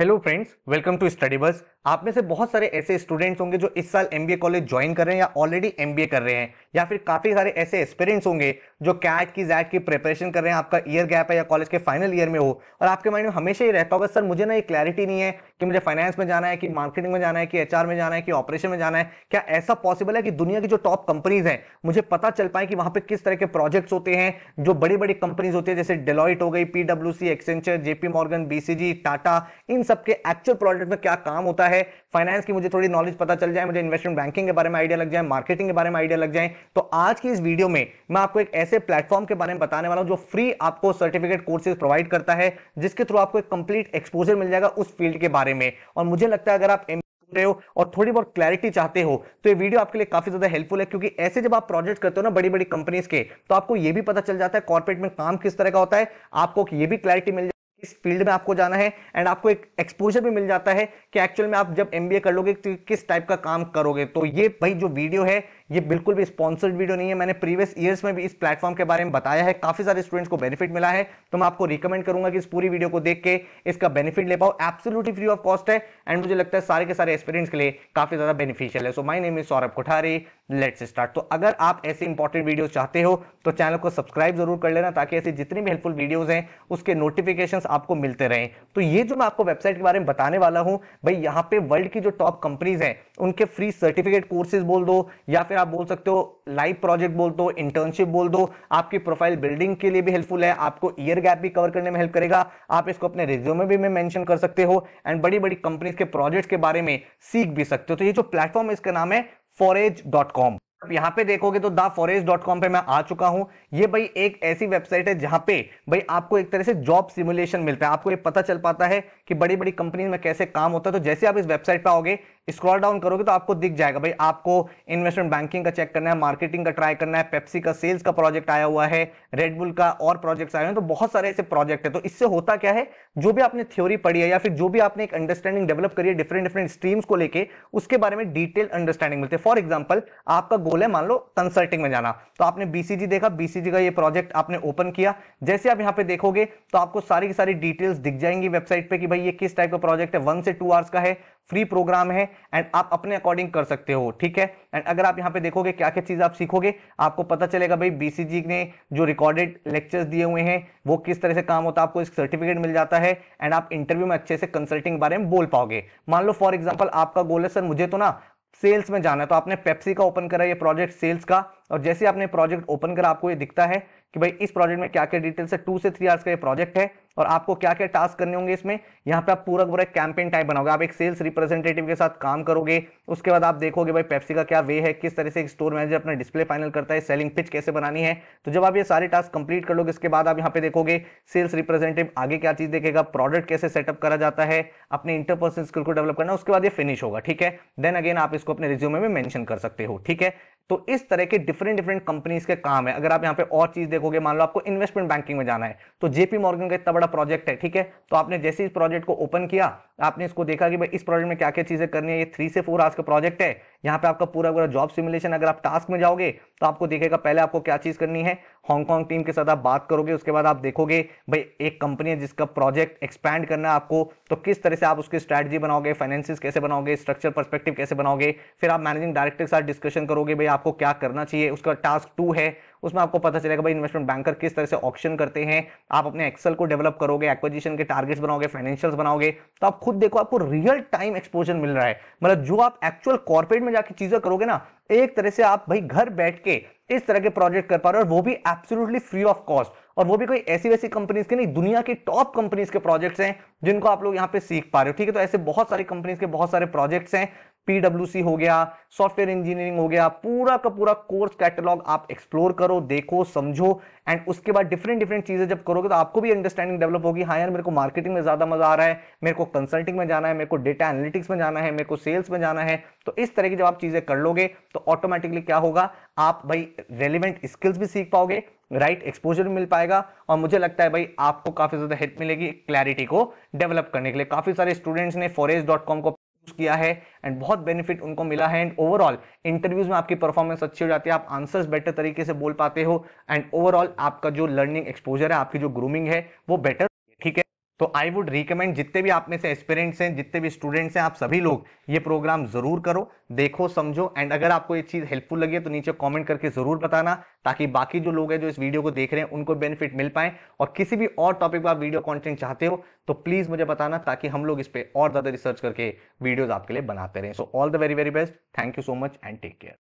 hello friends welcome to study बस आप में से बहुत सारे ऐसे स्टूडेंट्स होंगे जो इस साल एमबीए कॉलेज ज्वाइन कर रहे हैं या ऑलरेडी एमबीए कर रहे हैं या फिर काफ़ी सारे ऐसे एक्सपीरियंस होंगे जो कैट की जैट की प्रिपरेशन कर रहे हैं आपका ईयर गैप है या कॉलेज के फाइनल ईयर में हो और आपके माइंड में हमेशा ही रहता होगा सर मुझे ना ये क्लैरिटी नहीं है कि मुझे फाइनेंस में जाना है कि मार्केटिंग में जाना है कि एच में जाना है कि ऑपरेशन में जाना है क्या ऐसा पॉसिबल है कि दुनिया की जो टॉप कंपनीज है मुझे पता चल पाए कि वहां पर किस तरह के प्रोजेक्ट्स होते हैं जो बड़ी बड़ी कंपनीज होती है जैसे डेलॉइट हो गई PW C Accenture JP Morgan BCG Tata इन सबके एक्चुअल प्रोजेक्ट में क्या काम होता है फाइनेंस की मुझे थोड़ी नॉलेज पता चल जाए मुझे इन्वेस्टमेंट बैंकिंग के बारे में आइडिया लग जाए मार्केटिंग के बारे में आइडिया लग जाए तो आज की इस वीडियो में मैं आपको एक ऐसे प्लेटफॉर्म के बारे में बताने वाला हूं जो फ्री आपको सर्टिफिकेट कोर्सेज प्रोवाइड करता है जिसके थ्रू आपको एक कंप्लीट एक्सपोजर मिल जाएगा उस फील्ड के बारे में और मुझे लगता है अगर आप रहे हो और थोड़ी बहुत क्लैरिटी चाहते हो तो ये वीडियो आपके लिए काफी ज्यादा हेल्पफुल है क्योंकि ऐसे जब आप प्रोजेक्ट करते हो ना बड़ी बड़ी कंपनीज के तो आपको ये भी पता चल जाता है कॉर्पोरेट में काम किस तरह का होता है आपको ये भी क्लैरिटी मिल किस फील्ड में आपको जाना है एंड आपको एक एक्सपोजर भी मिल जाता है कि एक्चुअल में आप जब एम कर लोगे तो किस टाइप का काम करोगे तो ये भाई जो वीडियो है ये बिल्कुल भी स्पॉन्सर्ड वीडियो नहीं है मैंने प्रीवियस ईयर्स में भी इस प्लेटफॉर्म के बारे में बताया है काफी सारे स्टूडेंट्स को बेनिफिट मिला है तो मैं आपको रिकमेंड करूंगा कि इस पूरी वीडियो को देख के इसका बेनिफिट ले पाओ एब्सोल्युटली फ्री ऑफ कॉस्ट है एंड मुझे लगता है सारे के सारे एक्सपीरियंस के लिए काफी ज्यादा बेनिफिशियल है so my name is Saurabh Kothari let's start तो अगर आप ऐसे इंपॉर्टेंट वीडियोस चाहते हो तो चैनल को सब्सक्राइब जरूर कर लेना ताकि ऐसी जितनी भी हेल्पफुल वीडियोस हैं उसके नोटिफिकेशंस आपको मिलते रहें तो ये जो मैं आपको वेबसाइट के बारे में बताने वाला हूं भाई यहाँ पे वर्ल्ड की जो टॉप कंपनीज हैं उनके फ्री सर्टिफिकेट कोर्सेज बोल दो या फिर आप बोल सकते हो लाइव प्रोजेक्ट बोल दो इंटर्नशिप बोल दो आपकी प्रोफाइल बिल्डिंग के लिए भी हेल्पफुल है आपको ईयर गैप भी कवर करने में हेल्प करेगा आप इसको अपने रिज्यूमे भी में कर सकते हो एंड बड़ी बड़ी कंपनीज के प्रोजेक्ट के बारे में सीख भी सकते हो तो ये जो प्लेटफॉर्म इसका नाम है फॉरेज डॉट कॉम यहां पर पे देखोगे तो द फॉरेज डॉट कॉम पर मैं आ चुका हूं ये भाई एक ऐसी वेबसाइट है जहां पे भाई आपको एक तरह से जॉब सिमुलेशन मिलता है आपको ये पता चल पाता है कि बड़ी बड़ी कंपनी में कैसे काम होता है तो जैसे आप इस वेबसाइट पर आओगे स्क्रॉल डाउन करोगे तो आपको दिख जाएगा भाई आपको इन्वेस्टमेंट बैंकिंग का चेक करना है मार्केटिंग का ट्राई करना है पेप्सी का सेल्स का प्रोजेक्ट आया हुआ है रेडबुल का और प्रोजेक्ट्स आए हैं तो बहुत सारे ऐसे प्रोजेक्ट है तो इससे होता क्या है जो भी आपने थ्योरी पढ़ी है या फिर जो भी आपने एक अंडरस्टैंडिंग डेवलप करी है डिफरेंट डिफरेंट स्ट्रीम्स को लेकर उसके बारे में डिटेल अंडरस्टैंडिंग मिलती है फॉर एग्जाम्पल आपका गोल है मान लो कंसल्टिंग में जाना तो आपने बीसीजी देखा बीसीजी का ये प्रोजेक्ट आपने ओपन किया जैसे आप यहाँ पे देखोगे तो आपको सारी की सारी डिटेल्स दिख जाएंगी वेबसाइट पर कि भाई ये किस टाइप का प्रोजेक्ट है वन से टू आवर्स का है फ्री प्रोग्राम है एंड आप अपने अकॉर्डिंग कर सकते हो ठीक है एंड अगर आप यहाँ पे देखोगे क्या क्या चीज़ आप सीखोगे आपको पता चलेगा भाई बीसीजी ने जो रिकॉर्डेड लेक्चर्स दिए हुए हैं वो किस तरह से काम होता है आपको एक सर्टिफिकेट मिल जाता है एंड आप इंटरव्यू में अच्छे से कंसल्टिंग बारे में बोल पाओगे मान लो फॉर एग्जाम्पल आपका गोल है सर मुझे तो ना सेल्स में जाना है तो आपने पेप्सी का ओपन करा ये प्रोजेक्ट सेल्स का और जैसे आपने प्रोजेक्ट ओपन करा आपको ये दिखता है कि भाई इस प्रोजेक्ट में क्या क्या डिटेल्स है टू से थ्री आवर्स का ये प्रोजेक्ट है और आपको क्या क्या टास्क करने होंगे इसमें यहाँ पे आप पूरा पूरा कैंपेन टाइप बनाओगे आप एक सेल्स रिप्रेजेंटेटिव के साथ काम करोगे उसके बाद आप देखोगे भाई पेप्सी का क्या वे है किस तरह से एक स्टोर मैनेजर अपना डिस्प्ले फाइनल करता है सेलिंग पिच कैसे बनानी है तो जब आप ये सारे टास्क कंप्लीट कर लोगे इसके बाद आप यहाँ पे देखोगे सेल्स रिप्रेजेंटेटिव आगे क्या चीज देखेगा प्रोडक्ट कैसे सेटअप करा जाता है अपने इंटरपर्सन स्किल को डेवलप करना उसके बाद ये फिनिश होगा ठीक है देन अगेन आप इसको अपने रिज्यूमे में मैंशन कर सकते हो ठीक है तो इस तरह के डिफरेंट डिफरेंट कंपनीज के काम है अगर आप यहाँ पे और चीज देखोगे मान लो आपको इन्वेस्टमेंट बैंकिंग में जाना है तो जेपी मॉर्गन का इतना बड़ा प्रोजेक्ट है ठीक है तो आपने जैसे इस प्रोजेक्ट को ओपन किया आपने इसको देखा कि भाई इस प्रोजेक्ट में क्या क्या चीजें करनी है ये थ्री से फोर आवर्स का प्रोजेक्ट है यहाँ पे आपका पूरा पूरा जॉब सिमुलेशन अगर आप टास्क में जाओगे तो आपको देखेगा पहले आपको क्या चीज करनी है हांगकांग टीम के साथ आप बात करोगे उसके बाद आप देखोगे भाई एक कंपनी है जिसका प्रोजेक्ट एक्सपैंड करना है आपको तो किस तरह से आप उसकी स्ट्रैटेजी बनाओगे फाइनेंसिस कैसे बनाओगे स्ट्रक्चर परस्पेक्टिव कैसे बनाओगे फिर आप मैनेजिंग डायरेक्टर के साथ डिस्कशन करोगे भाई आपको क्या करना चाहिए उसका टास्क टू है उसमें आपको पता चलेगा भाई इन्वेस्टमेंट बैंकर किस तरह से ऑप्शन करते हैं आप अपने एक्सेल को डेवलप करोगे एक्विजिशन के टारगेट्स बनाओगे फाइनेंशियल्स बनाओगे तो आप खुद देखो आपको रियल टाइम एक्सपोजर मिल रहा है मतलब जो आप एक्चुअल कॉर्पोरेट में जाकर चीजें करोगे ना एक तरह से आप भाई घर बैठ के इस तरह के प्रोजेक्ट कर पा रहे हो और वो भी एब्सोल्युटली फ्री ऑफ कॉस्ट और वो भी कोई ऐसी वैसी कंपनीज के नहीं दुनिया की टॉप कंपनीज के प्रोजेक्ट्स हैं जिनको आप लोग यहाँ पे सीख पा रहे हो ठीक है तो ऐसे बहुत सारी कंपनीज के बहुत सारे प्रोजेक्ट्स हैं पीडब्ल्यू हो गया सॉफ्टवेयर इंजीनियरिंग हो गया पूरा का पूरा कोर्स कैटलॉग आप एक्सप्लोर करो देखो समझो एंड उसके बाद डिफरेंट डिफरेंट चीजें जब करोगे तो आपको भी अंडरस्टैंडिंग डेवलप होगी हाँ यार मेरे को मार्केटिंग में ज्यादा मजा आ रहा है मेरे को कंसल्टिंग में जाना है मेरे को डेटा एनालिटिक्स में जाना है मेरे को सेल्स में जाना है तो इस तरह की जब आप चीजें कर लोगे तो ऑटोमेटिकली क्या होगा आप भाई रेलिवेंट स्किल्स भी सीख पाओगे राइट right एक्सपोजर मिल पाएगा और मुझे लगता है भाई आपको काफी ज्यादा हेल्प मिलेगी क्लैरिटी को डेवलप करने के लिए काफी सारे स्टूडेंट्स ने फॉरेज को किया है एंड बहुत बेनिफिट उनको मिला है एंड ओवरऑल इंटरव्यूज में आपकी परफॉर्मेंस अच्छी हो जाती है आप आंसर्स बेटर तरीके से बोल पाते हो एंड ओवरऑल आपका जो लर्निंग एक्सपोजर है आपकी जो ग्रूमिंग है वो बेटर ठीक है तो आई वुड रिकमेंड जितने भी आप में से एक्सपेरेंट्स हैं जितने भी स्टूडेंट्स हैं आप सभी लोग ये प्रोग्राम जरूर करो देखो समझो एंड अगर आपको ये चीज़ हेल्पफुल लगी तो नीचे कमेंट करके जरूर बताना ताकि बाकी जो लोग हैं जो इस वीडियो को देख रहे हैं उनको बेनिफिट मिल पाए और किसी भी और टॉपिक पर आप वीडियो कॉन्टेंट चाहते हो तो प्लीज़ मुझे बताना ताकि हम लोग इस पर और ज़्यादा रिसर्च करके वीडियोज़ आपके लिए बनाते रहें so all the very very best thank you so much and take care